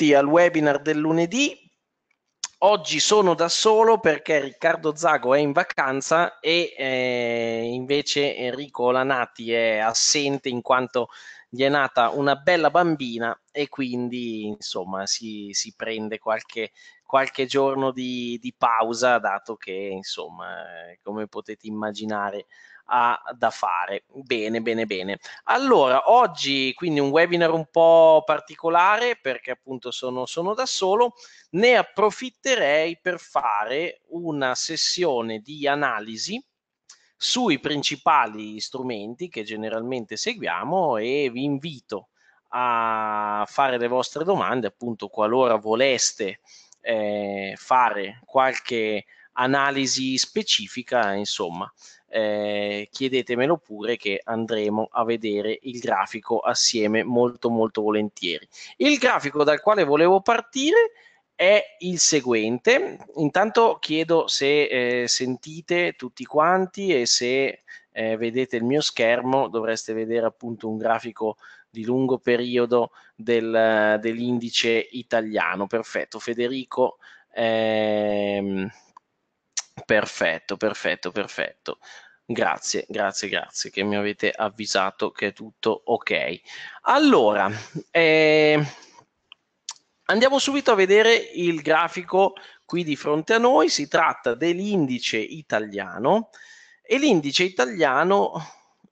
benvenuti al webinar del lunedì. Oggi sono da solo perché Riccardo Zago è in vacanza e eh, invece Enrico Lanati è assente in quanto gli è nata una bella bambina e quindi insomma si, si prende qualche, qualche giorno di, di pausa dato che insomma eh, come potete immaginare ha da fare. Bene, bene, bene. Allora, oggi quindi un webinar un po' particolare perché appunto sono, sono da solo, ne approfitterei per fare una sessione di analisi sui principali strumenti che generalmente seguiamo e vi invito a fare le vostre domande appunto qualora voleste eh, fare qualche analisi specifica insomma eh, chiedetemelo pure che andremo a vedere il grafico assieme molto molto volentieri. Il grafico dal quale volevo partire è il seguente. Intanto chiedo se eh, sentite tutti quanti e se eh, vedete il mio schermo dovreste vedere appunto un grafico di lungo periodo del, dell'indice italiano. Perfetto, Federico. Ehm, Perfetto, perfetto, perfetto. Grazie, grazie, grazie che mi avete avvisato che è tutto ok. Allora, eh, andiamo subito a vedere il grafico qui di fronte a noi. Si tratta dell'indice italiano e l'indice italiano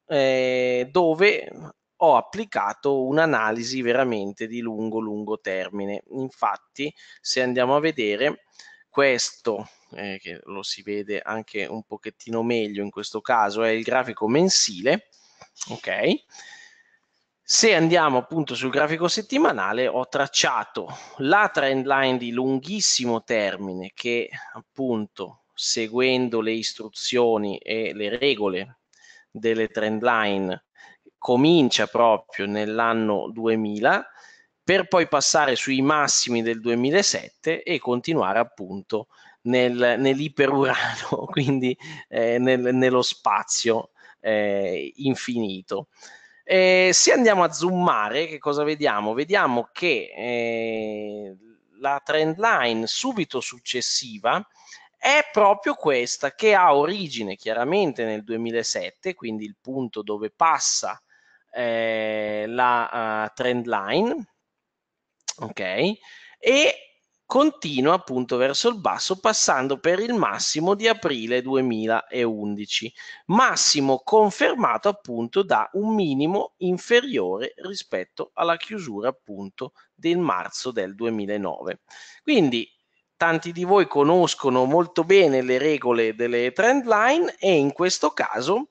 eh, dove ho applicato un'analisi veramente di lungo lungo termine. Infatti, se andiamo a vedere questo eh, che lo si vede anche un pochettino meglio in questo caso, è il grafico mensile, ok? Se andiamo appunto sul grafico settimanale, ho tracciato la trend line di lunghissimo termine che appunto seguendo le istruzioni e le regole delle trend line comincia proprio nell'anno 2000 per poi passare sui massimi del 2007 e continuare appunto nel, nell'iperurano, quindi eh, nel, nello spazio eh, infinito. Eh, se andiamo a zoomare, che cosa vediamo? Vediamo che eh, la trend line subito successiva è proprio questa che ha origine chiaramente nel 2007, quindi il punto dove passa eh, la uh, trend line, ok? E continua appunto verso il basso passando per il massimo di aprile 2011, massimo confermato appunto da un minimo inferiore rispetto alla chiusura appunto del marzo del 2009. Quindi tanti di voi conoscono molto bene le regole delle trend line e in questo caso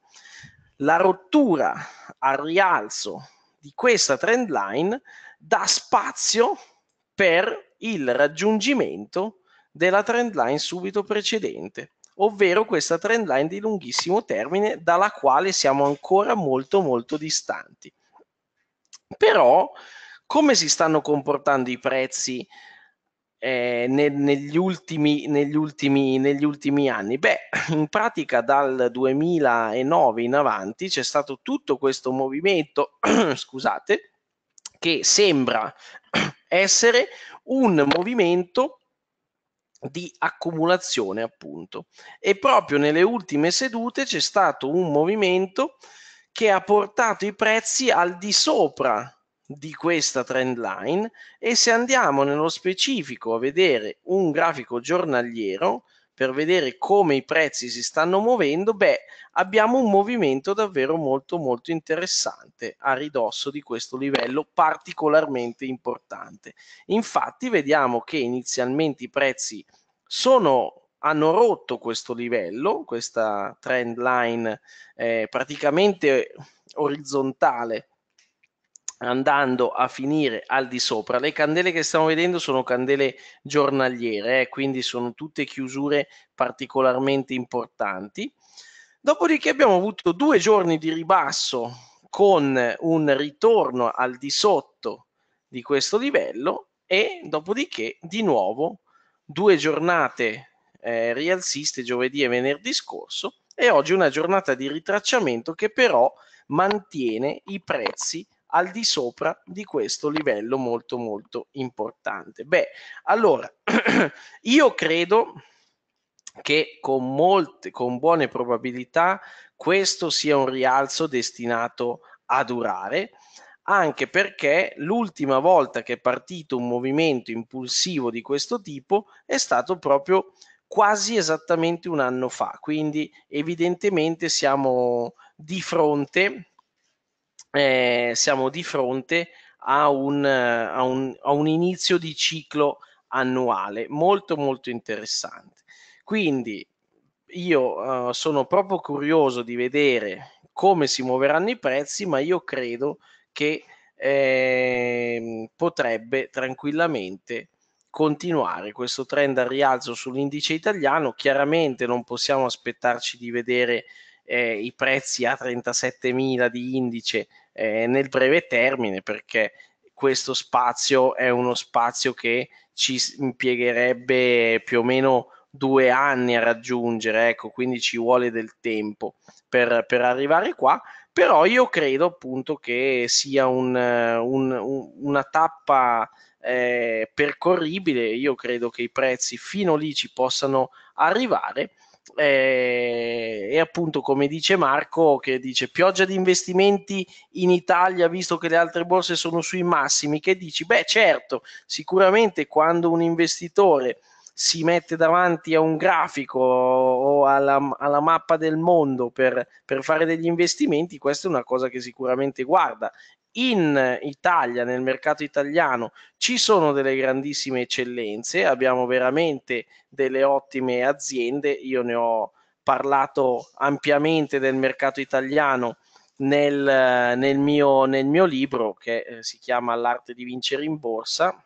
la rottura al rialzo di questa trend line dà spazio per il raggiungimento della trend line subito precedente, ovvero questa trend line di lunghissimo termine dalla quale siamo ancora molto molto distanti. Però come si stanno comportando i prezzi eh, ne, negli, ultimi, negli, ultimi, negli, ultimi, anni? Beh, in pratica dal 2009 in avanti c'è stato tutto questo movimento, scusate, che sembra essere un movimento di accumulazione, appunto. E proprio nelle ultime sedute c'è stato un movimento che ha portato i prezzi al di sopra di questa trend line e se andiamo nello specifico a vedere un grafico giornaliero per vedere come i prezzi si stanno muovendo, beh, abbiamo un movimento davvero molto molto interessante a ridosso di questo livello particolarmente importante. Infatti vediamo che inizialmente i prezzi sono hanno rotto questo livello, questa trend line eh, praticamente orizzontale andando a finire al di sopra. Le candele che stiamo vedendo sono candele giornaliere, eh, quindi sono tutte chiusure particolarmente importanti. Dopodiché abbiamo avuto due giorni di ribasso con un ritorno al di sotto di questo livello e dopodiché di nuovo due giornate eh, rialziste giovedì e venerdì scorso e oggi una giornata di ritracciamento che però mantiene i prezzi al di sopra di questo livello molto molto importante. Beh, allora, io credo che con molte, con buone probabilità questo sia un rialzo destinato a durare, anche perché l'ultima volta che è partito un movimento impulsivo di questo tipo è stato proprio quasi esattamente un anno fa, quindi evidentemente siamo di fronte eh, siamo di fronte a un, a, un, a un inizio di ciclo annuale molto molto interessante. Quindi io uh, sono proprio curioso di vedere come si muoveranno i prezzi, ma io credo che eh, potrebbe tranquillamente continuare questo trend al rialzo sull'indice italiano. Chiaramente non possiamo aspettarci di vedere eh, i prezzi a 37.000 di indice eh, nel breve termine perché questo spazio è uno spazio che ci impiegherebbe più o meno due anni a raggiungere, ecco, quindi ci vuole del tempo per, per arrivare qua, però io credo appunto che sia un, un, un, una tappa eh, percorribile, io credo che i prezzi fino lì ci possano arrivare eh, e appunto come dice Marco che dice pioggia di investimenti in Italia visto che le altre borse sono sui massimi che dici beh certo sicuramente quando un investitore si mette davanti a un grafico o alla, alla mappa del mondo per, per, fare degli investimenti, questa è una cosa che sicuramente guarda in Italia, nel mercato italiano, ci sono delle grandissime eccellenze, abbiamo veramente delle ottime aziende, io ne ho parlato ampiamente del mercato italiano nel, nel, mio, nel mio, libro che eh, si chiama L'arte di vincere in borsa,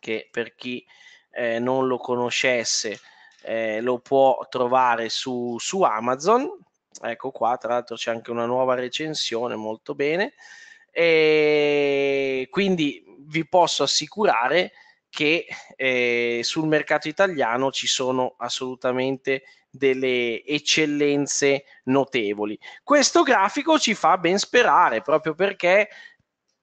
che per chi eh, non lo conoscesse eh, lo può trovare su, su Amazon. Ecco qua, tra l'altro c'è anche una nuova recensione, molto bene. E quindi vi posso assicurare che eh, sul mercato italiano ci sono assolutamente delle eccellenze notevoli. Questo grafico ci fa ben sperare proprio perché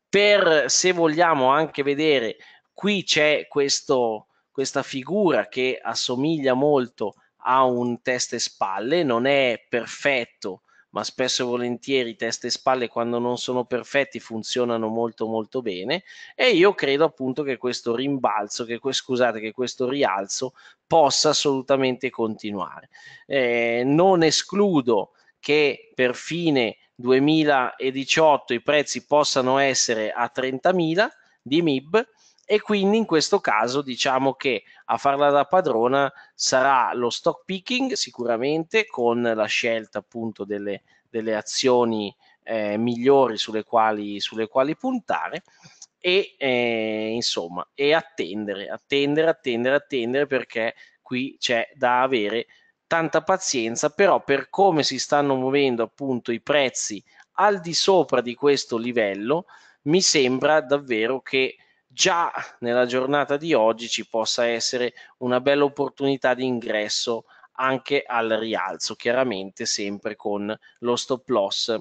per se vogliamo anche vedere qui c'è questo, questa figura che assomiglia molto a un test e spalle, non è perfetto ma spesso e volentieri testa e spalle quando non sono perfetti funzionano molto molto bene e io credo appunto che questo rimbalzo, che scusate, che questo rialzo possa assolutamente continuare. Eh, non escludo che per fine 2018 i prezzi possano essere a 30.000 di MIB e quindi in questo caso diciamo che a farla da padrona sarà lo stock picking sicuramente con la scelta appunto delle, delle azioni eh, migliori sulle quali, sulle quali puntare e eh, insomma e attendere, attendere, attendere, attendere perché qui c'è da avere tanta pazienza, però per come si stanno muovendo appunto i prezzi al di sopra di questo livello, mi sembra davvero che già nella giornata di oggi ci possa essere una bella opportunità di ingresso anche al rialzo, chiaramente sempre con lo stop loss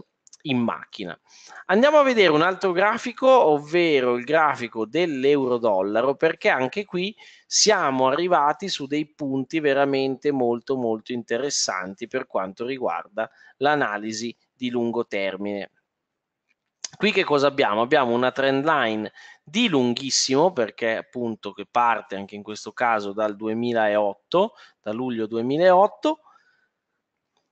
in macchina. Andiamo a vedere un altro grafico, ovvero il grafico dell'euro-dollaro, perché anche qui siamo arrivati su dei punti veramente molto molto interessanti per quanto riguarda l'analisi di lungo termine. Qui che cosa abbiamo? Abbiamo una trend line di lunghissimo perché appunto che parte anche in questo caso dal 2008, da luglio 2008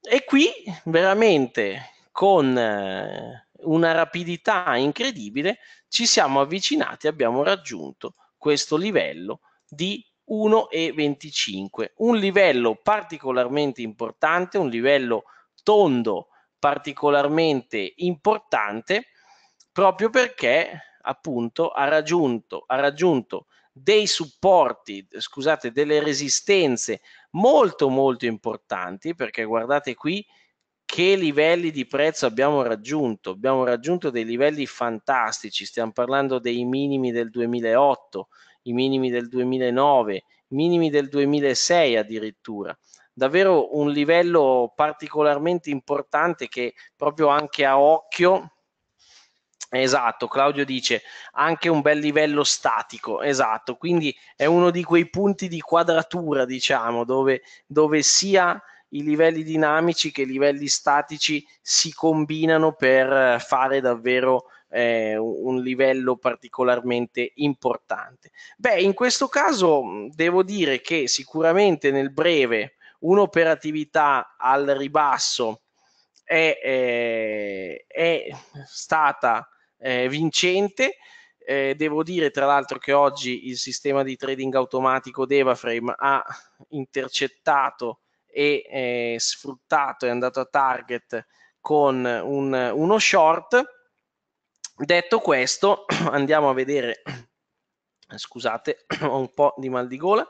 e qui veramente con eh, una rapidità incredibile ci siamo avvicinati, abbiamo raggiunto questo livello di 1,25, un livello particolarmente importante, un livello tondo particolarmente importante proprio perché appunto ha raggiunto, ha raggiunto dei supporti, scusate, delle resistenze molto molto importanti, perché guardate qui che livelli di prezzo abbiamo raggiunto, abbiamo raggiunto dei livelli fantastici, stiamo parlando dei minimi del 2008, i minimi del 2009, minimi del 2006 addirittura. Davvero un livello particolarmente importante che proprio anche a occhio Esatto, Claudio dice anche un bel livello statico, esatto, quindi è uno di quei punti di quadratura, diciamo, dove, dove sia i livelli dinamici che i livelli statici si combinano per fare davvero eh, un livello particolarmente importante. Beh, in questo caso devo dire che sicuramente nel breve un'operatività al ribasso è, è, eh, è stata eh, vincente. Eh, devo dire tra l'altro che oggi il sistema di trading automatico d'Evaframe ha intercettato e eh, sfruttato, è andato a target con un, uno short. Detto questo, andiamo a vedere, scusate, ho un po' di mal di gola,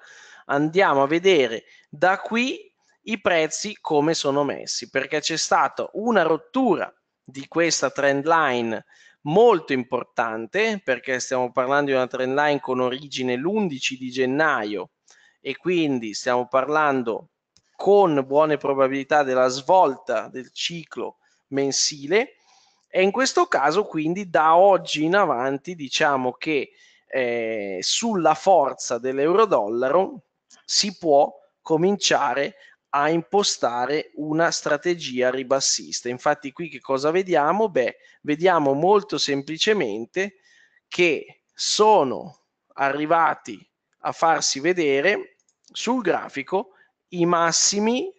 andiamo a vedere da qui i prezzi come sono messi, perché c'è stata una rottura di questa trend line molto importante perché stiamo parlando di una trend line con origine l'11 di gennaio e quindi stiamo parlando con buone probabilità della svolta del ciclo mensile e in questo caso quindi da oggi in avanti diciamo che eh, sulla forza dell'euro dollaro si può cominciare a impostare una strategia ribassista. Infatti qui che cosa vediamo? Beh, vediamo molto semplicemente che sono arrivati a farsi vedere sul grafico i massimi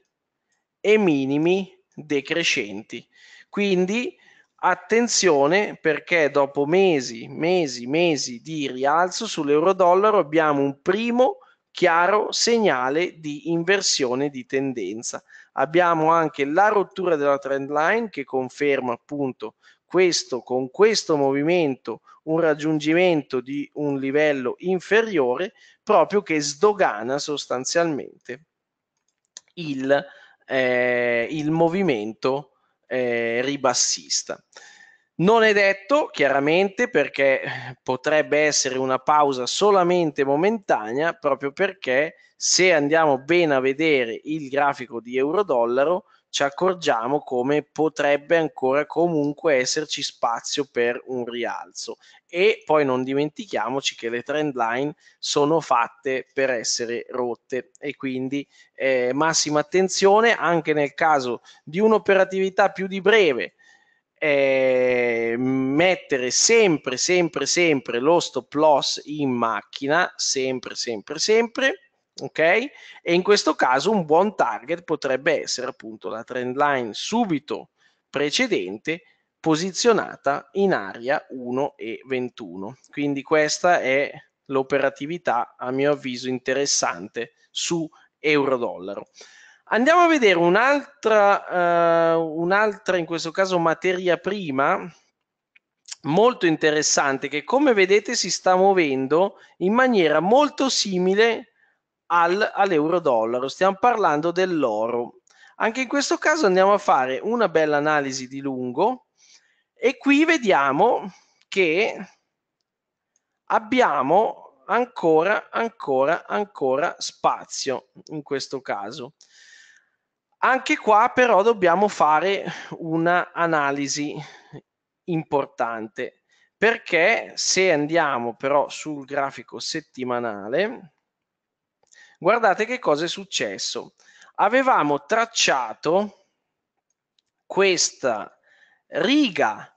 e minimi decrescenti. Quindi attenzione perché dopo mesi, mesi, mesi di rialzo sull'euro dollaro abbiamo un primo chiaro segnale di inversione di tendenza. Abbiamo anche la rottura della trend line che conferma appunto questo, con questo movimento un raggiungimento di un livello inferiore proprio che sdogana sostanzialmente il, eh, il movimento eh, ribassista. Non è detto, chiaramente, perché potrebbe essere una pausa solamente momentanea, proprio perché se andiamo bene a vedere il grafico di euro-dollaro, ci accorgiamo come potrebbe ancora comunque esserci spazio per un rialzo. E poi non dimentichiamoci che le trend line sono fatte per essere rotte e quindi eh, massima attenzione anche nel caso di un'operatività più di breve eh, mettere sempre, sempre, sempre lo stop loss in macchina, sempre, sempre, sempre. Ok? E in questo caso un buon target potrebbe essere appunto la trend line subito precedente posizionata in area 1 e 21. Quindi questa è l'operatività a mio avviso interessante su euro dollaro. Andiamo a vedere un'altra, uh, un'altra, in questo caso materia prima, molto interessante, che come vedete si sta muovendo in maniera molto simile al, all'euro-dollaro. Stiamo parlando dell'oro. Anche in questo caso andiamo a fare una bella analisi di lungo e qui vediamo che abbiamo ancora, ancora, ancora spazio in questo caso. Anche qua però dobbiamo fare un'analisi importante perché se andiamo però sul grafico settimanale, guardate che cosa è successo. Avevamo tracciato questa riga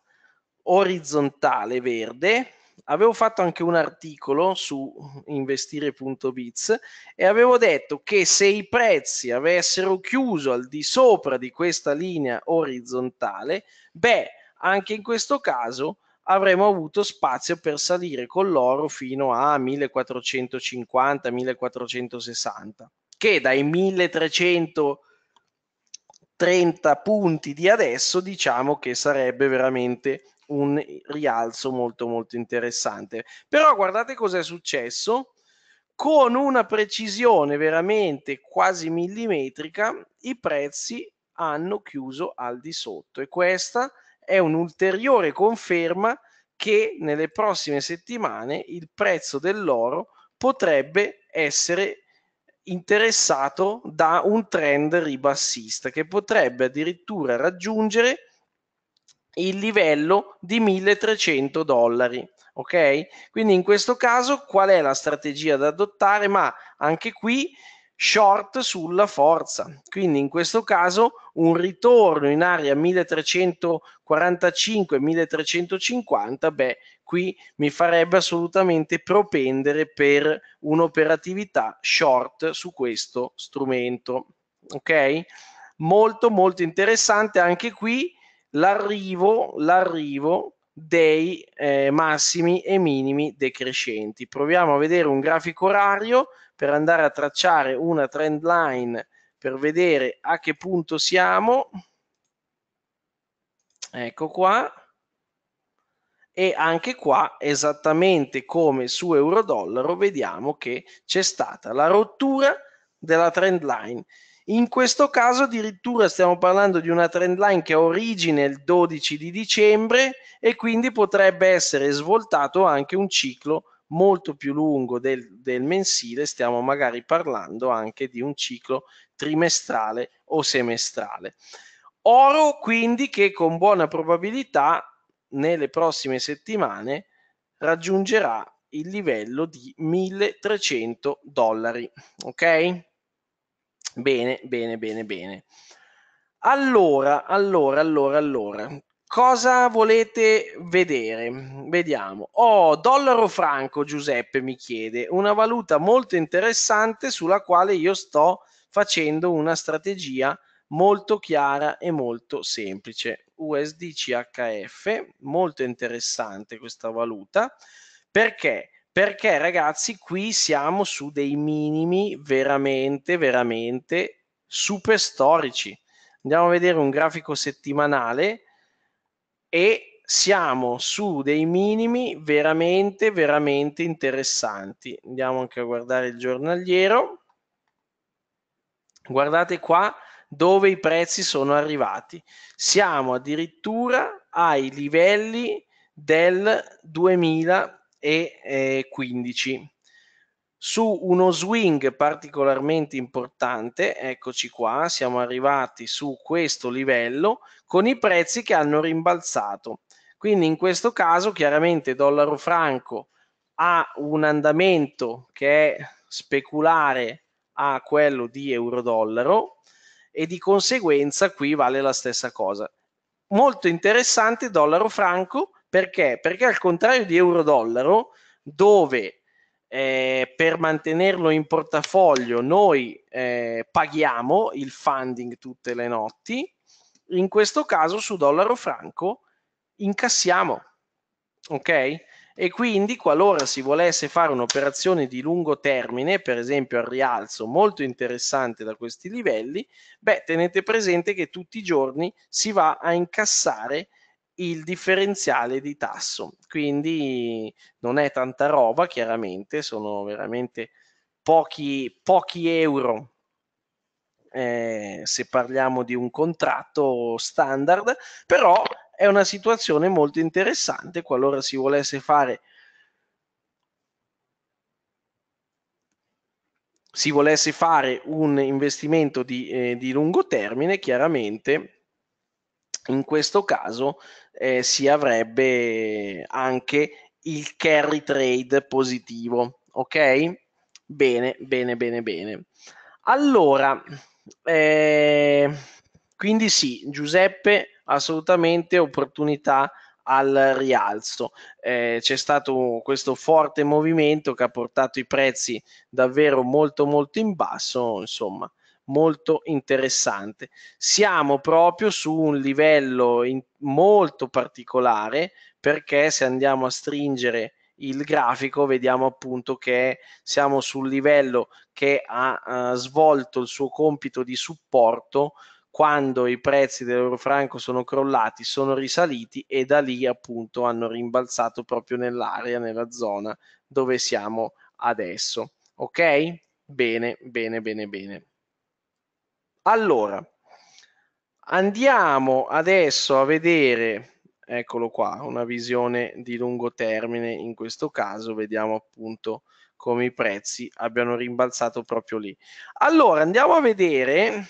orizzontale verde avevo fatto anche un articolo su investire.biz e avevo detto che se i prezzi avessero chiuso al di sopra di questa linea orizzontale, beh, anche in questo caso avremmo avuto spazio per salire con l'oro fino a 1450-1460, che dai 1300 30 punti di adesso, diciamo che sarebbe veramente un rialzo molto molto interessante. Però guardate cosa è successo. Con una precisione veramente quasi millimetrica, i prezzi hanno chiuso al di sotto e questa è un'ulteriore conferma che nelle prossime settimane il prezzo dell'oro potrebbe essere interessato da un trend ribassista che potrebbe addirittura raggiungere il livello di 1300 dollari. Ok? Quindi in questo caso qual è la strategia da adottare? Ma anche qui short sulla forza. Quindi in questo caso un ritorno in area 1345-1350, beh, qui mi farebbe assolutamente propendere per un'operatività short su questo strumento. Ok? Molto molto interessante anche qui l'arrivo, l'arrivo dei eh, massimi e minimi decrescenti. Proviamo a vedere un grafico orario per andare a tracciare una trend line per vedere a che punto siamo. Ecco qua. E anche qua, esattamente come su euro-dollaro, vediamo che c'è stata la rottura della trend line. In questo caso addirittura stiamo parlando di una trend line che ha origine il 12 di dicembre e quindi potrebbe essere svoltato anche un ciclo molto più lungo del, del mensile, stiamo magari parlando anche di un ciclo trimestrale o semestrale. Oro quindi che con buona probabilità nelle prossime settimane raggiungerà il livello di 1300 dollari. Ok? Bene, bene, bene, bene. Allora, allora, allora, allora, Cosa volete vedere? Vediamo. Oh, dollaro franco, Giuseppe mi chiede, una valuta molto interessante sulla quale io sto facendo una strategia molto chiara e molto semplice. USDCHF, molto interessante questa valuta. Perché? Perché ragazzi qui siamo su dei minimi veramente, veramente super storici. Andiamo a vedere un grafico settimanale e siamo su dei minimi veramente, veramente interessanti. Andiamo anche a guardare il giornaliero. Guardate qua dove i prezzi sono arrivati. Siamo addirittura ai livelli del 2015 su uno swing particolarmente importante, eccoci qua, siamo arrivati su questo livello con i prezzi che hanno rimbalzato. Quindi in questo caso chiaramente dollaro franco ha un andamento che è speculare a quello di euro dollaro e di conseguenza qui vale la stessa cosa. Molto interessante dollaro franco perché? Perché al contrario di euro dollaro dove eh, per mantenerlo in portafoglio noi eh, paghiamo il funding tutte le notti, in questo caso su dollaro franco incassiamo, ok? E quindi qualora si volesse fare un'operazione di lungo termine, per esempio al rialzo, molto interessante da questi livelli, beh, tenete presente che tutti i giorni si va a incassare il differenziale di tasso. Quindi non è tanta roba, chiaramente, sono veramente pochi, pochi euro eh, se parliamo di un contratto standard, però è una situazione molto interessante qualora si volesse fare si volesse fare un investimento di, eh, di lungo termine, chiaramente in questo caso eh, si avrebbe anche il carry trade positivo, ok? Bene, bene, bene, bene. Allora, eh, quindi sì, Giuseppe, assolutamente opportunità al rialzo. Eh, c'è stato questo forte movimento che ha portato i prezzi davvero molto molto in basso, insomma, molto interessante. Siamo proprio su un livello in, molto particolare perché se andiamo a stringere il grafico vediamo appunto che siamo sul livello che ha uh, svolto il suo compito di supporto quando i prezzi dell'eurofranco sono crollati, sono risaliti e da lì appunto hanno rimbalzato proprio nell'area, nella zona dove siamo adesso. Ok? Bene, bene, bene, bene. Allora, andiamo adesso a vedere, eccolo qua, una visione di lungo termine in questo caso, vediamo appunto come i prezzi abbiano rimbalzato proprio lì. Allora, andiamo a vedere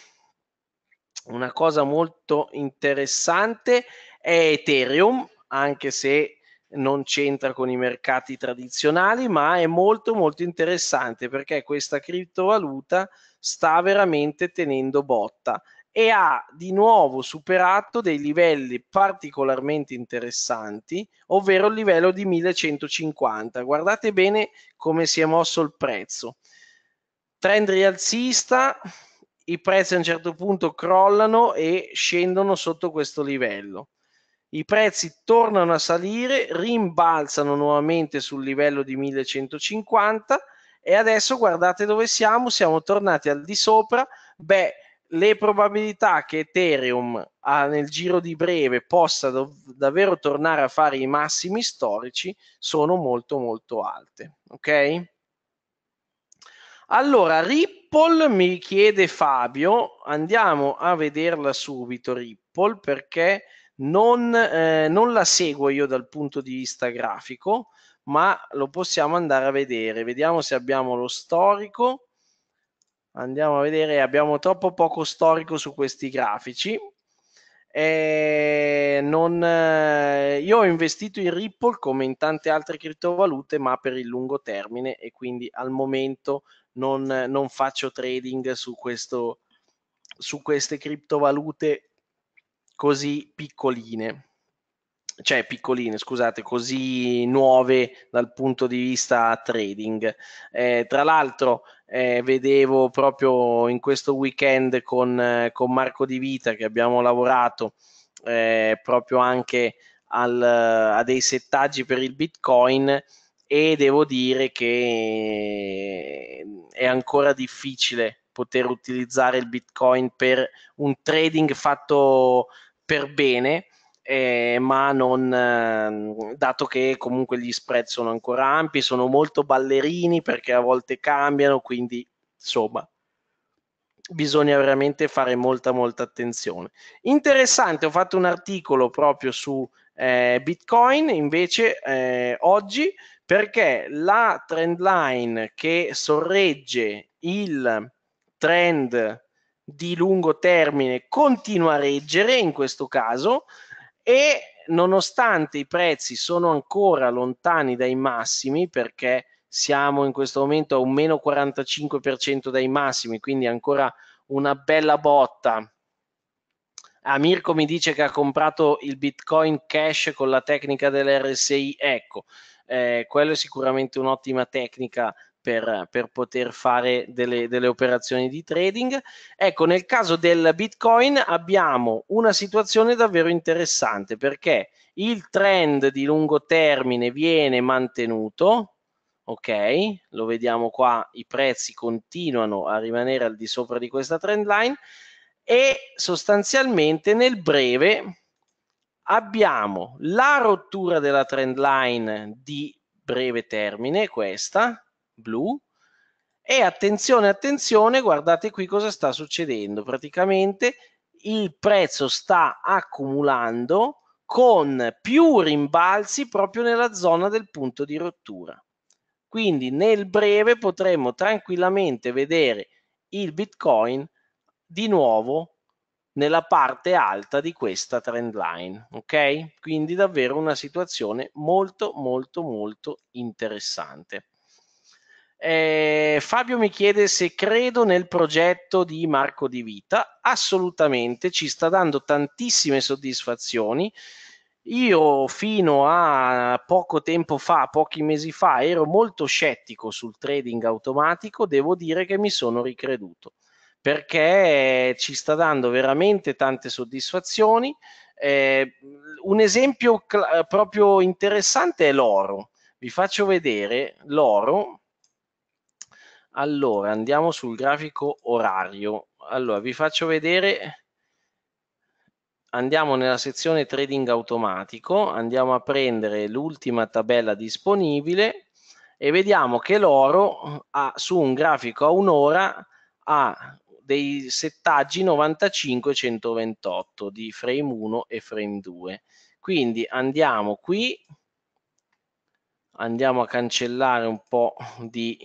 una cosa molto interessante è Ethereum, anche se non c'entra con i mercati tradizionali, ma è molto molto interessante perché questa criptovaluta sta veramente tenendo botta e ha di nuovo superato dei livelli particolarmente interessanti, ovvero il livello di 1150. Guardate bene come si è mosso il prezzo. Trend rialzista, i prezzi a un certo punto crollano e scendono sotto questo livello. I prezzi tornano a salire, rimbalzano nuovamente sul livello di 1150 e adesso guardate dove siamo, siamo tornati al di sopra. Beh, le probabilità che Ethereum ah, nel giro di breve possa dov- davvero tornare a fare i massimi storici sono molto molto alte, ok? Allora, Ripple mi chiede Fabio, andiamo a vederla subito Ripple perché non, eh, non la seguo io dal punto di vista grafico, ma lo possiamo andare a vedere. Vediamo se abbiamo lo storico. Andiamo a vedere, abbiamo troppo poco storico su questi grafici. Non, eh, io ho investito in Ripple come in tante altre criptovalute, ma per il lungo termine e quindi al momento non, non faccio trading su, questo, su queste criptovalute così piccoline cioè piccoline, scusate, così nuove dal punto di vista trading. Eh, tra l'altro, eh, vedevo proprio in questo weekend con, eh, con, Marco Di Vita che abbiamo lavorato eh, proprio anche al, a dei settaggi per il Bitcoin e devo dire che eh, è ancora difficile poter utilizzare il Bitcoin per un trading fatto per bene eh, ma non, eh, dato che comunque gli spread sono ancora ampi, sono molto ballerini perché a volte cambiano, quindi insomma bisogna veramente fare molta molta attenzione. Interessante, ho fatto un articolo proprio su eh, Bitcoin invece eh, oggi perché la trend line che sorregge il trend di lungo termine continua a reggere in questo caso e nonostante i prezzi sono ancora lontani dai massimi perché siamo in questo momento a un meno 45% dai massimi, quindi ancora una bella botta. Ah, mi dice che ha comprato il Bitcoin Cash con la tecnica dell'RSI. Ecco, eh, quello è sicuramente un'ottima tecnica per, per poter fare delle, delle, operazioni di trading. Ecco, nel caso del Bitcoin abbiamo una situazione davvero interessante perché il trend di lungo termine viene mantenuto, ok? Lo vediamo qua, i prezzi continuano a rimanere al di sopra di questa trend line e sostanzialmente nel breve abbiamo la rottura della trend line di breve termine, questa, blu e attenzione, attenzione, guardate qui cosa sta succedendo. Praticamente il prezzo sta accumulando con più rimbalzi proprio nella zona del punto di rottura. Quindi nel breve potremo tranquillamente vedere il Bitcoin di nuovo nella parte alta di questa trend line, ok? Quindi davvero una situazione molto molto molto interessante. Eh, Fabio mi chiede se credo nel progetto di Marco Di Vita. Assolutamente, ci sta dando tantissime soddisfazioni. Io fino a poco tempo fa, pochi mesi fa, ero molto scettico sul trading automatico, devo dire che mi sono ricreduto perché ci sta dando veramente tante soddisfazioni. Eh, un esempio cl- proprio interessante è l'oro. Vi faccio vedere l'oro allora, andiamo sul grafico orario. Allora, vi faccio vedere, andiamo nella sezione trading automatico, andiamo a prendere l'ultima tabella disponibile e vediamo che l'oro ha, su un grafico a un'ora ha dei settaggi 95 128 di frame 1 e frame 2. Quindi andiamo qui, andiamo a cancellare un po' di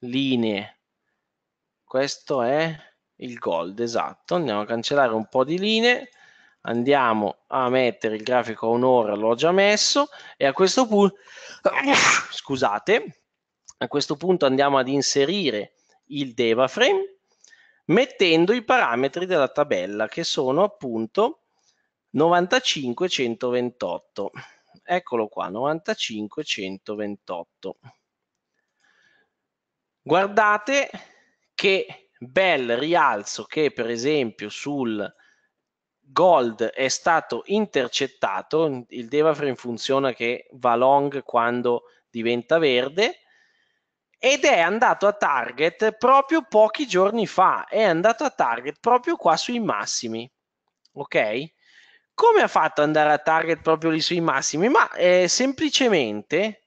linee. Questo è il gold, esatto. Andiamo a cancellare un po' di linee. Andiamo a mettere il grafico a un'ora, l'ho già messo. E a questo punto, scusate, a questo punto andiamo ad inserire il Deva Frame mettendo i parametri della tabella che sono appunto 95128. eccolo qua 95128 guardate che bel rialzo che per esempio sul gold è stato intercettato, il Devaframe funziona che va long quando diventa verde, ed è andato a target proprio pochi giorni fa, è andato a target proprio qua sui massimi, ok? Come ha fatto ad andare a target proprio lì sui massimi? Ma eh, semplicemente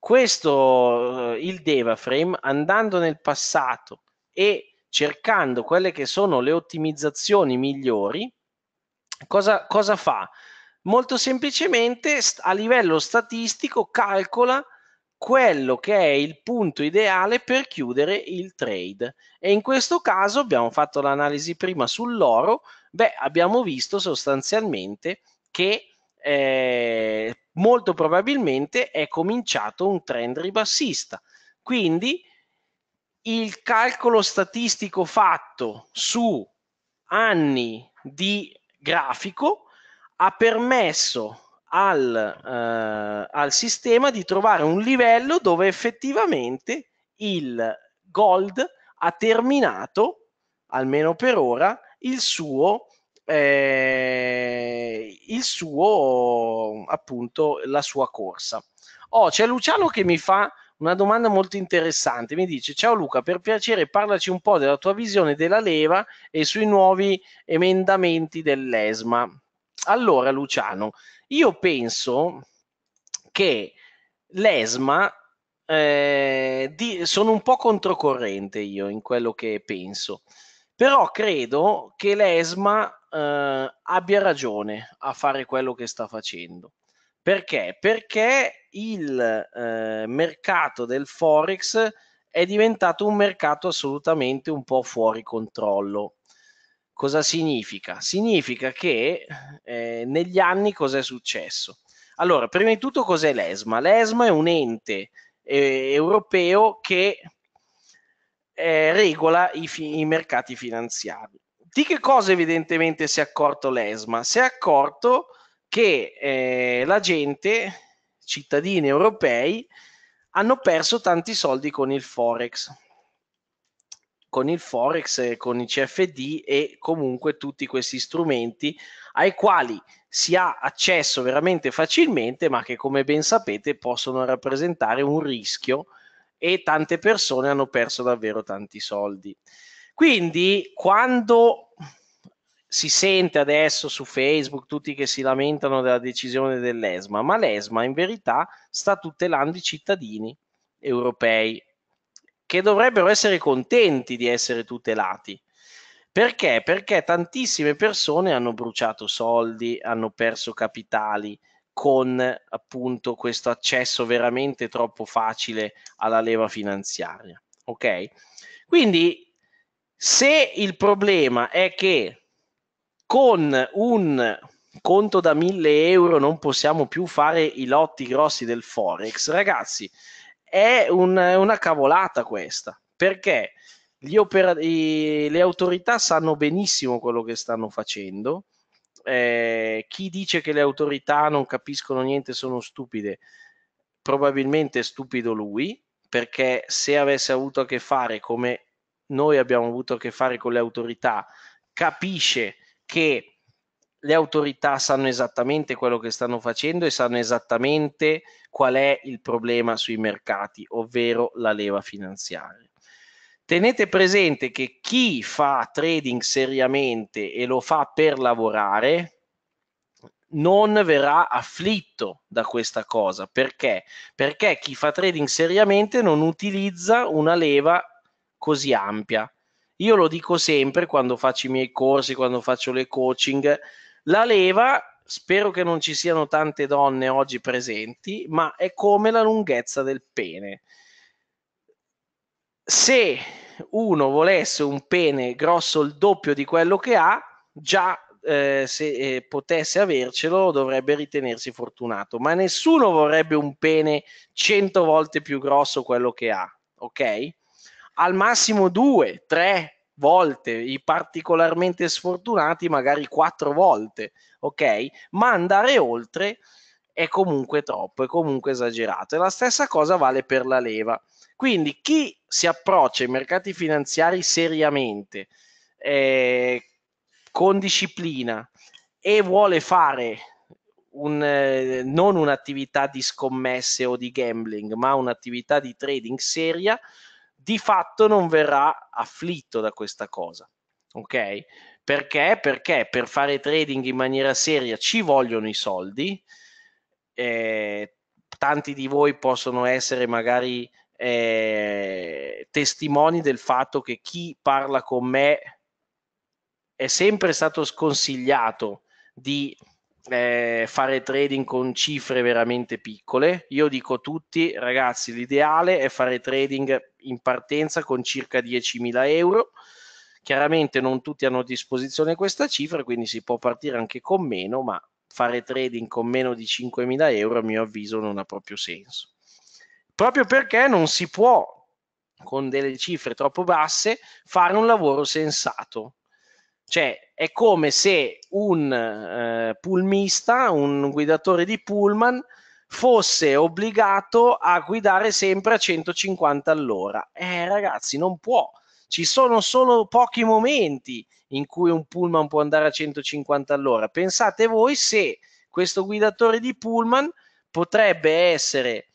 questo eh, il DevaFrame andando nel passato e cercando quelle che sono le ottimizzazioni migliori, cosa, cosa fa? Molto semplicemente a livello statistico calcola quello che è il punto ideale per chiudere il trade e in questo caso abbiamo fatto l'analisi prima sull'oro, beh abbiamo visto sostanzialmente che eh, molto probabilmente è cominciato un trend ribassista. Quindi il calcolo statistico fatto su anni di grafico ha permesso al, eh, al sistema di trovare un livello dove effettivamente il gold ha terminato, almeno per ora, il suo eh, il suo appunto la sua corsa. Oh, c'è Luciano che mi fa una domanda molto interessante. Mi dice: Ciao Luca, per piacere parlaci un po' della tua visione della leva e sui nuovi emendamenti dell'ESMA. Allora, Luciano, io penso che l'ESMA eh, di, sono un po' controcorrente io in quello che penso, però credo che l'ESMA eh, abbia ragione a fare quello che sta facendo. Perché? Perché il eh, mercato del Forex è diventato un mercato assolutamente un po' fuori controllo. Cosa significa? Significa che eh, negli anni cosa è successo? Allora, prima di tutto cos'è l'ESMA? L'ESMA è un ente eh, europeo che eh, regola i, fi- i mercati finanziari di che cosa evidentemente si è accorto l'ESMA? Si è accorto che eh, la gente, cittadini europei, hanno perso tanti soldi con il Forex, con il Forex, eh, con i CFD e comunque tutti questi strumenti ai quali si ha accesso veramente facilmente, ma che come ben sapete possono rappresentare un rischio e tante persone hanno perso davvero tanti soldi. Quindi quando si sente adesso su Facebook tutti che si lamentano della decisione dell'ESMA, ma l'ESMA in verità sta tutelando i cittadini europei che dovrebbero essere contenti di essere tutelati. Perché? Perché tantissime persone hanno bruciato soldi, hanno perso capitali con appunto questo accesso veramente troppo facile alla leva finanziaria. Ok? Quindi se il problema è che con un conto da 1000 euro non possiamo più fare i lotti grossi del Forex, ragazzi, è un, una cavolata questa, perché opera- i, le autorità sanno benissimo quello che stanno facendo. Eh, chi dice che le autorità non capiscono niente sono stupide, probabilmente è stupido lui, perché se avesse avuto a che fare come noi abbiamo avuto a che fare con le autorità, capisce che le autorità sanno esattamente quello che stanno facendo e sanno esattamente qual è il problema sui mercati, ovvero la leva finanziaria. Tenete presente che chi fa trading seriamente e lo fa per lavorare non verrà afflitto da questa cosa. Perché? Perché chi fa trading seriamente non utilizza una leva così ampia. Io lo dico sempre quando faccio i miei corsi, quando faccio le coaching, la leva, spero che non ci siano tante donne oggi presenti, ma è come la lunghezza del pene. Se uno volesse un pene grosso il doppio di quello che ha, già eh, se eh, potesse avercelo dovrebbe ritenersi fortunato, ma nessuno vorrebbe un pene cento volte più grosso quello che ha, ok? al massimo due, tre volte, i particolarmente sfortunati magari quattro volte, ok? Ma andare oltre è comunque troppo, è comunque esagerato. E la stessa cosa vale per la leva. Quindi chi si approccia ai mercati finanziari seriamente, eh, con disciplina e vuole fare un, eh, non un'attività di scommesse o di gambling, ma un'attività di trading seria, di fatto non verrà afflitto da questa cosa. Ok? Perché? Perché per fare trading in maniera seria ci vogliono i soldi. Eh, tanti di voi possono essere magari eh, testimoni del fatto che chi parla con me è sempre stato sconsigliato di eh, fare trading con cifre veramente piccole. Io dico a tutti, ragazzi, l'ideale è fare trading in partenza con circa 10.000 euro. Chiaramente non tutti hanno a disposizione questa cifra, quindi si può partire anche con meno, ma fare trading con meno di 5.000 euro a mio avviso non ha proprio senso. Proprio perché non si può, con delle cifre troppo basse, fare un lavoro sensato. Cioè, è come se un eh, pulmista, un guidatore di pullman, fosse obbligato a guidare sempre a 150 all'ora. Eh, ragazzi, non può. Ci sono solo pochi momenti in cui un pullman può andare a 150 all'ora. Pensate voi se questo guidatore di pullman potrebbe essere,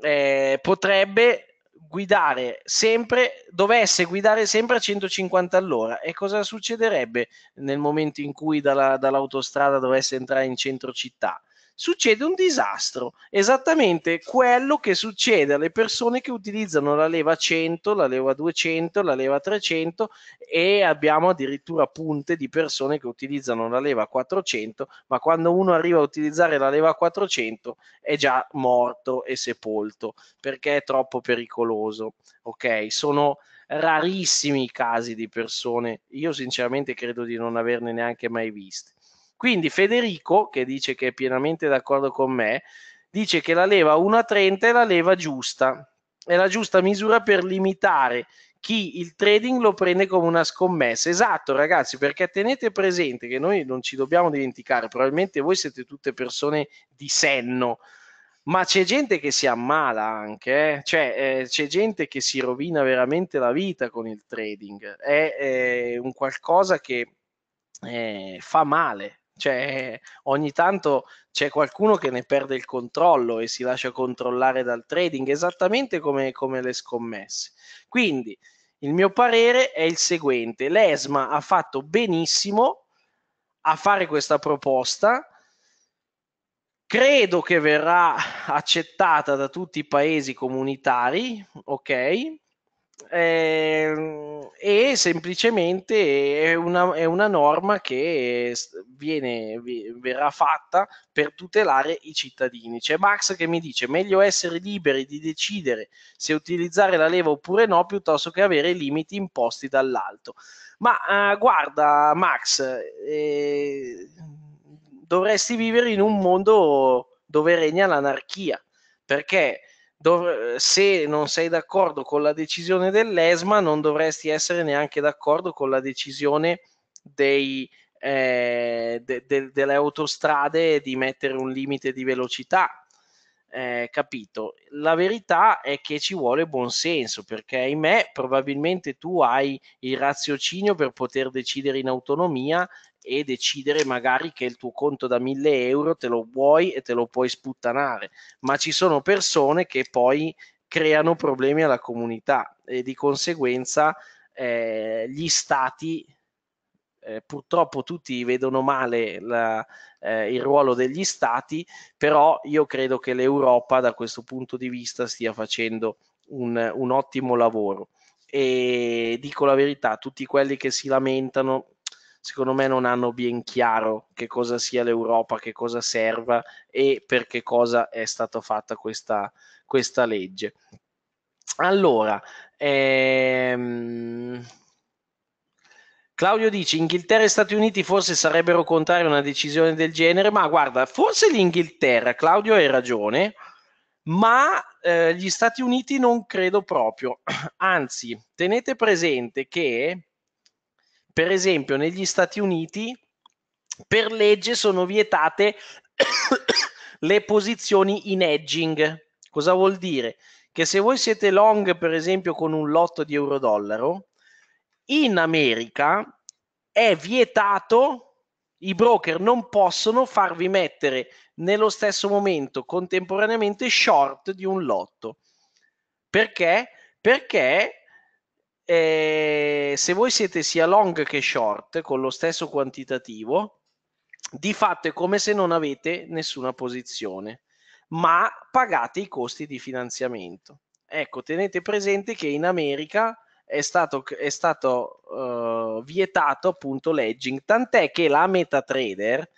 eh, potrebbe guidare sempre, dovesse guidare sempre a 150 all'ora. E cosa succederebbe nel momento in cui dalla, dall'autostrada dovesse entrare in centro città? succede un disastro, esattamente quello che succede alle persone che utilizzano la leva 100, la leva 200, la leva 300 e abbiamo addirittura punte di persone che utilizzano la leva 400, ma quando uno arriva a utilizzare la leva 400 è già morto e sepolto perché è troppo pericoloso, ok? Sono rarissimi i casi di persone, io sinceramente credo di non averne neanche mai visti quindi Federico, che dice che è pienamente d'accordo con me, dice che la leva 1 a 30 è la leva giusta, è la giusta misura per limitare chi il trading lo prende come una scommessa. Esatto, ragazzi, perché tenete presente che noi non ci dobbiamo dimenticare, probabilmente voi siete tutte persone di senno, ma c'è gente che si ammala anche, eh? cioè eh, c'è gente che si rovina veramente la vita con il trading, è, è eh, un qualcosa che eh, fa male, cioè, ogni tanto c'è qualcuno che ne perde il controllo e si lascia controllare dal trading, esattamente come, come le scommesse. Quindi il mio parere è il seguente, l'ESMA ha fatto benissimo a fare questa proposta, credo che verrà accettata da tutti i paesi comunitari, ok? Ehm, e semplicemente è una, è una norma che viene, verrà fatta per tutelare i cittadini. C'è Max che mi dice meglio essere liberi di decidere se utilizzare la leva oppure no piuttosto che avere limiti imposti dall'alto. Ma eh, guarda Max, eh, dovresti vivere in un mondo dove regna l'anarchia perché dov- se non sei d'accordo con la decisione dell'ESMA, non dovresti essere neanche d'accordo con la decisione dei, eh, de- de- delle autostrade di mettere un limite di velocità. Eh, capito? La verità è che ci vuole buon senso perché, ahimè, probabilmente tu hai il raziocinio per poter decidere in autonomia e decidere magari che il tuo conto da 1000 euro te lo vuoi e te lo puoi sputtanare, ma ci sono persone che poi creano problemi alla comunità e di conseguenza eh, gli stati eh, purtroppo tutti vedono male la, eh, il ruolo degli stati, però io credo che l'Europa da questo punto di vista stia facendo un, un ottimo lavoro. E dico la verità, tutti quelli che si lamentano secondo me non hanno ben chiaro che cosa sia l'Europa, che cosa serva e per che cosa è stata fatta questa, questa legge. Allora, ehm... Claudio dice Inghilterra e Stati Uniti forse sarebbero contrari a una decisione del genere, ma guarda, forse l'Inghilterra, Claudio hai ragione, ma eh, gli Stati Uniti non credo proprio. Anzi, tenete presente che per esempio, negli Stati Uniti per legge sono vietate le posizioni in edging. Cosa vuol dire? Che se voi siete long, per esempio, con un lotto di euro-dollaro, in America è vietato i broker non possono farvi mettere nello stesso momento contemporaneamente short di un lotto. Perché? Perché eh, se voi siete sia long che short con lo stesso quantitativo, di fatto è come se non avete nessuna posizione, ma pagate i costi di finanziamento. Ecco, tenete presente che in America è stato, è stato uh, vietato appunto l'edging, tant'è che la MetaTrader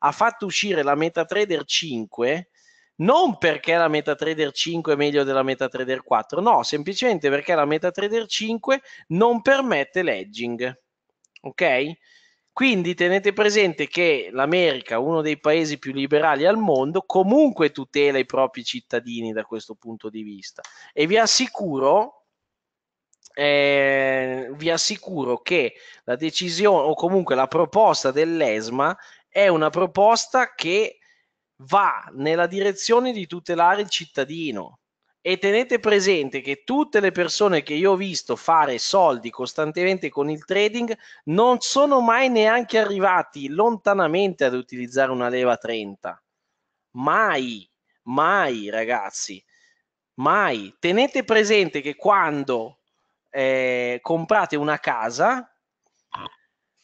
ha fatto uscire la MetaTrader 5 non perché la MetaTrader 5 è meglio della MetaTrader 4, no, semplicemente perché la MetaTrader 5 non permette l'edging. Ok? Quindi tenete presente che l'America, uno dei paesi più liberali al mondo, comunque tutela i propri cittadini da questo punto di vista. E vi assicuro, eh, vi assicuro che la decisione o comunque la proposta dell'ESMA è una proposta che va nella direzione di tutelare il cittadino. E tenete presente che tutte le persone che io ho visto fare soldi costantemente con il trading non sono mai neanche arrivati lontanamente ad utilizzare una leva 30. Mai, mai ragazzi, mai. Tenete presente che quando eh, comprate una casa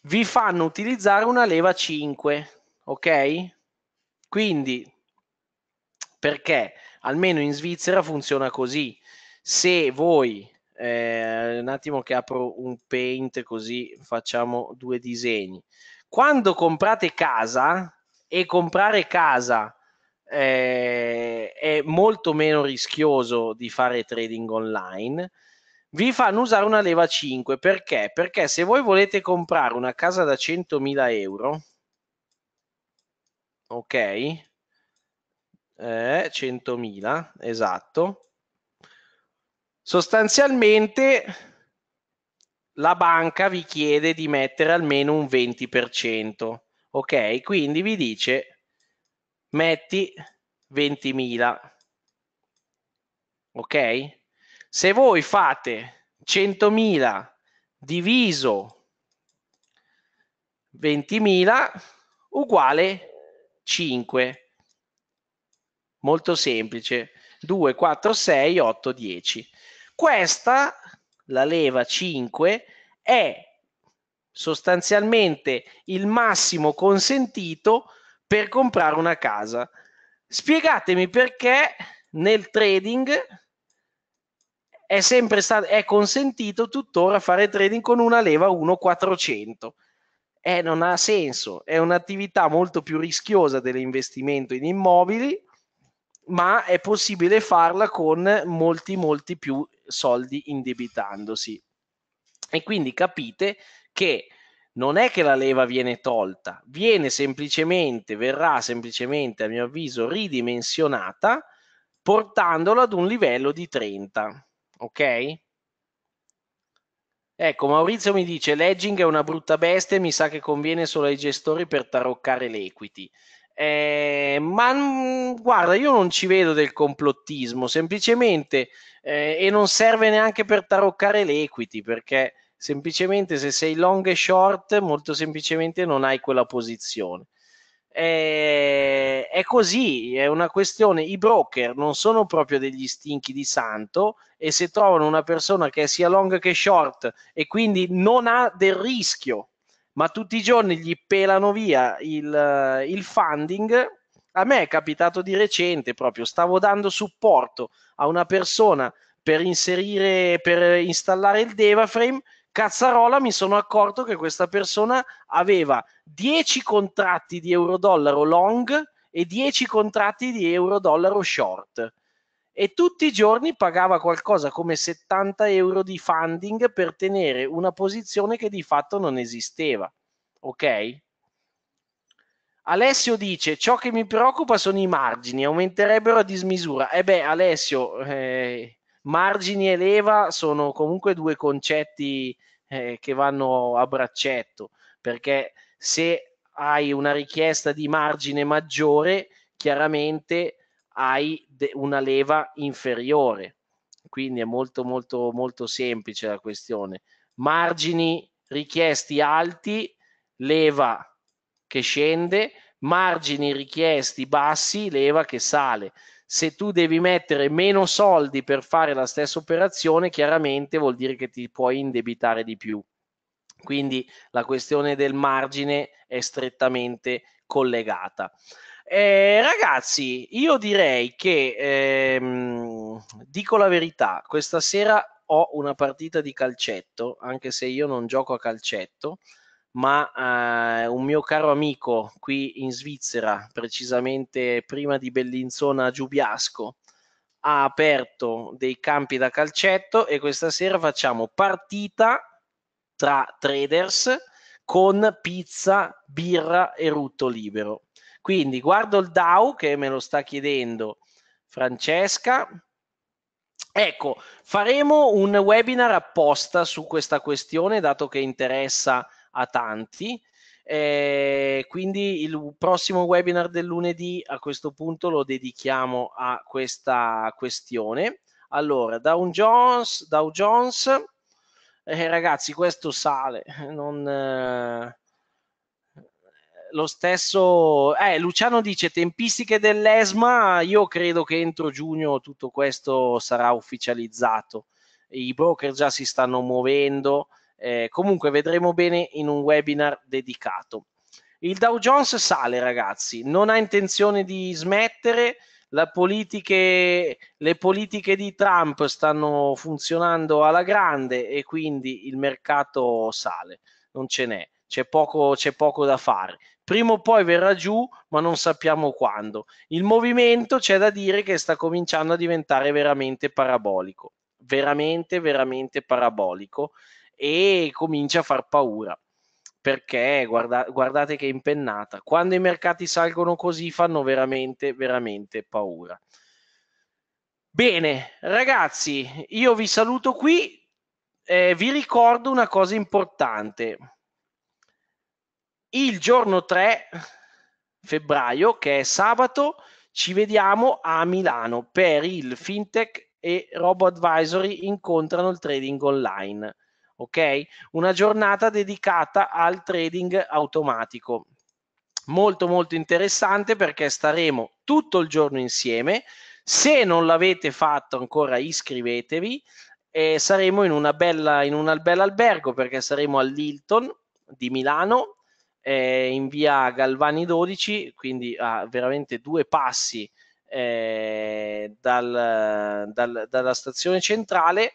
vi fanno utilizzare una leva 5, ok? Quindi, perché almeno in Svizzera funziona così. Se voi, eh, un attimo che apro un paint così facciamo due disegni. Quando comprate casa e comprare casa eh, è molto meno rischioso di fare trading online, vi fanno usare una leva 5 perché? Perché se voi volete comprare una casa da 100.000 euro, ok? Eh, 100.000, esatto. Sostanzialmente la banca vi chiede di mettere almeno un 20%, ok? Quindi vi dice metti 20.000, ok? Se voi fate 100.000 diviso 20.000 uguale 5. Molto semplice. 2, 4, 6, 8, 10. Questa, la leva 5, è sostanzialmente il massimo consentito per comprare una casa. Spiegatemi perché nel trading è sempre stato è consentito tuttora fare trading con una leva 1400 eh, non ha senso, è un'attività molto più rischiosa dell'investimento in immobili, ma è possibile farla con molti, molti più soldi indebitandosi. E quindi capite che non è che la leva viene tolta, viene semplicemente, verrà semplicemente, a mio avviso, ridimensionata portandola ad un livello di 30. Ok? Ecco, Maurizio mi dice: Legging è una brutta bestia, mi sa che conviene solo ai gestori per taroccare l'equity. Eh, ma mm, guarda, io non ci vedo del complottismo, semplicemente, eh, e non serve neanche per taroccare l'equity, perché semplicemente se sei long e short, molto semplicemente non hai quella posizione è, eh, è così, è una questione, i broker non sono proprio degli stinchi di santo e se trovano una persona che è sia long che short e quindi non ha del rischio, ma tutti i giorni gli pelano via il, eh, il funding, a me è capitato di recente proprio, stavo dando supporto a una persona per inserire, per installare il DevaFrame Cazzarola mi sono accorto che questa persona aveva 10 contratti di euro-dollaro long e 10 contratti di euro-dollaro short e tutti i giorni pagava qualcosa come 70 euro di funding per tenere una posizione che di fatto non esisteva. Ok? Alessio dice: Ciò che mi preoccupa sono i margini, aumenterebbero a dismisura. E eh beh, Alessio, eh, margini e leva sono comunque due concetti eh, che vanno a braccetto, perché se hai una richiesta di margine maggiore, chiaramente hai de- una leva inferiore. Quindi è molto molto molto semplice la questione. Margini richiesti alti, leva che scende, margini richiesti bassi, leva che sale se tu devi mettere meno soldi per fare la stessa operazione, chiaramente vuol dire che ti puoi indebitare di più. Quindi la questione del margine è strettamente collegata. Eh, ragazzi, io direi che ehm, dico la verità, questa sera ho una partita di calcetto, anche se io non gioco a calcetto, ma eh, un mio caro amico qui in Svizzera, precisamente prima di Bellinzona a Giubiasco, ha aperto dei campi da calcetto e questa sera facciamo partita tra traders con pizza, birra e rutto libero. Quindi guardo il DAO che me lo sta chiedendo Francesca. Ecco, faremo un webinar apposta su questa questione, dato che interessa a tanti. Eh, quindi il prossimo webinar del lunedì a questo punto lo dedichiamo a questa questione. Allora, Dow Jones, Dow Jones eh, ragazzi, questo sale, non... Eh, lo stesso, eh, Luciano dice tempistiche dell'ESMA, io credo che entro giugno tutto questo sarà ufficializzato, i broker già si stanno muovendo, eh, comunque vedremo bene in un webinar dedicato. Il Dow Jones sale, ragazzi, non ha intenzione di smettere. Politiche, le politiche di Trump stanno funzionando alla grande e quindi il mercato sale, non ce n'è, c'è poco, c'è poco da fare. Prima o poi verrà giù, ma non sappiamo quando. Il movimento c'è da dire che sta cominciando a diventare veramente parabolico, veramente, veramente parabolico e comincia a far paura perché guarda, guardate che impennata. Quando i mercati salgono così fanno veramente, veramente paura. Bene, ragazzi, io vi saluto qui. Eh, vi ricordo una cosa importante. Il giorno 3 febbraio, che è sabato, ci vediamo a Milano per il FinTech e Robo Advisory incontrano il trading online ok? Una giornata dedicata al trading automatico. Molto molto interessante perché staremo tutto il giorno insieme. Se non l'avete fatto ancora iscrivetevi e saremo in, una bella, in un bel albergo perché saremo all'Hilton di Milano eh, in via Galvani 12, quindi a ah, veramente due passi eh, dal, dal, dalla stazione centrale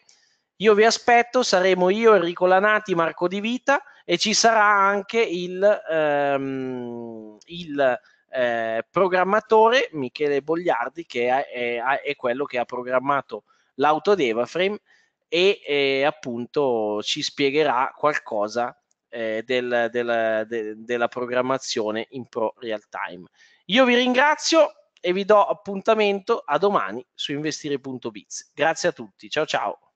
io vi aspetto, saremo io, Enrico Lanati, Marco Di Vita e ci sarà anche il, ehm, il eh, programmatore Michele Bogliardi che è, è, è, quello che ha programmato l'auto d'Evaframe e eh, appunto ci spiegherà qualcosa eh, del, del, de, della programmazione in pro real time. Io vi ringrazio e vi do appuntamento a domani su investire.biz. Grazie a tutti, ciao ciao.